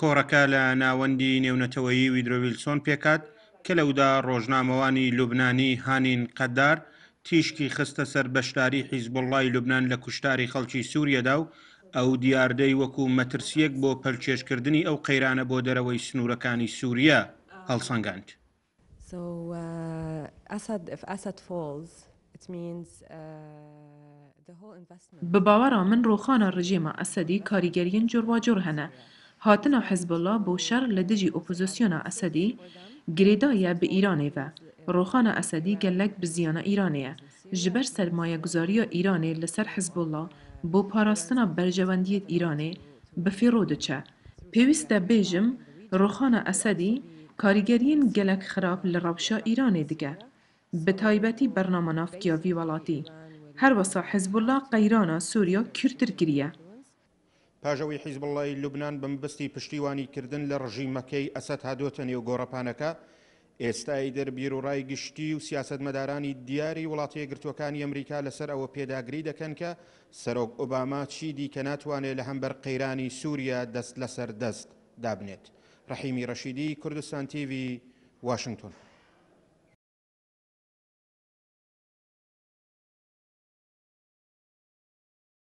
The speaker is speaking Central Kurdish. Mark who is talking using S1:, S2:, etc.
S1: کۆڕەکە لە ناوەندی نێونەتەوەیی ویدروویلسۆن پێکات کە لەودا ڕۆژنامەوانی لوبنانی هانین قەدار تیشکی خستە سەر بەشداری حیزبڵڵی لوبنان لە کوشتاری خەڵکی سووریەدا و ئەو دیاردەی وەکو مەترسیەک بۆ پەلچێشکردنی ئەو قەیرانە بۆ دەرەوەی سنوورەکانی سووریە هەڵسەنگاند.
S2: So, uh, Assad, if Assad falls, it means, uh...
S3: بە باوەڕە من ڕۆخانە ڕژێمە ئەسەدی کاریگەریان جۆرواجۆر هەنە هاتنا حزب الله بو شر لدجی اپوزیسیون اسدی گریدای به ایرانه و روخان اسدی گلک بزیان ایرانیه. جبر سرمایه گذاری ایرانه لسر حزب الله بو پاراستنا برجواندیت ایرانه به چه. پیویست بیجم روخان اسدی کاریگرین گلک خراب لرابشا ایرانه دیگه به تایبەتی بەرنامەنافکیاوی هر وسا حزب الله قیرانا سوریا کرتر
S1: پاژەوەی حیزبڵی لوبناان بمبستی پشتیوانی کردن لە ڕژیمەکەی ئەسد هادوتە نێو گۆڕەپانەکە ئێستای دەربیر و ڕای گشتی و سیاست مەدارانی دیاری وڵاتی یەگرتوەکانی ئەمریکا لەسەر ئەوە پێداگری دەکەن کە سەرۆک ئۆباما چی دیکە ناتوانێت لە هەمبەر قەیرانی سووریا دەست لەسەر دەست دابنێت ڕحیمی ڕەشیدی کوردستان تیوی واشنگتن.